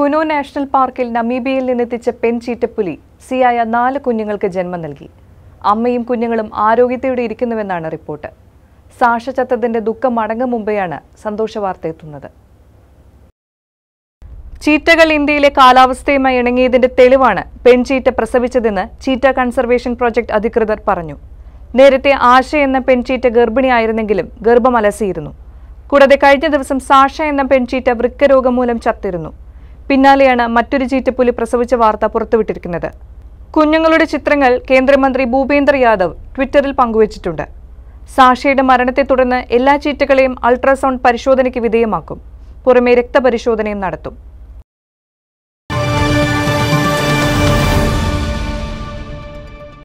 Kuno national പാർക്കിൽ നമീബിയയിൽ നിന്നെത്തിച്ച പെൺചീറ്റപ്പുലി സിയായ നാല് കുഞ്ഞുങ്ങൾക്ക് ജന്മം നൽകി അമ്മയും കുഞ്ഞുങ്ങളും ആരോഗ്യത്തോടെ ഇരിക്കുന്നുവെന്നാണ് റിപ്പോർട്ട് സാഷ ചത്തതിന്റെ ദുഃഖം മടങ്ങും മുമ്പെയാണ് സന്തോഷ വാർത്ത എത്തുന്നത് ചീറ്റകൾ ഇന്ത്യയിലെ കാലാവസ്ഥയുമായി ഇണങ്ങിയതിന്റെ തെളിവാണ് പെൺചീറ്റ പ്രസവിച്ചതെന്ന് ചീറ്റ കൺസർവേഷൻ പ്രോജക്ട് അധികൃതർ പറഞ്ഞു നേരത്തെ ആശ എന്ന പെൺചീറ്റ ഗർഭിണിയായിരുന്നെങ്കിലും ഗർഭം അലസിയിരുന്നു കൂടാതെ കഴിഞ്ഞ ദിവസം സാഷ എന്ന പെൺചീറ്റ വൃക്കരോഗം മൂലം ചത്തിരുന്നു പിന്നാലെയാണ് മറ്റൊരു ചീറ്റപ്പുലി പ്രസവിച്ച വാർത്ത പുറത്തുവിട്ടിരിക്കുന്നത് കുഞ്ഞുങ്ങളുടെ ചിത്രങ്ങൾ കേന്ദ്രമന്ത്രി ഭൂപേന്ദ്ര യാദവ് ട്വിറ്ററിൽ പങ്കുവച്ചിട്ടുണ്ട് സാഷയുടെ മരണത്തെ തുടർന്ന് എല്ലാ ചീറ്റകളെയും അൾട്രാസൗണ്ട് പരിശോധനയ്ക്ക് വിധേയമാക്കും പുറമെ രക്തപരിശോധനയും നടത്തും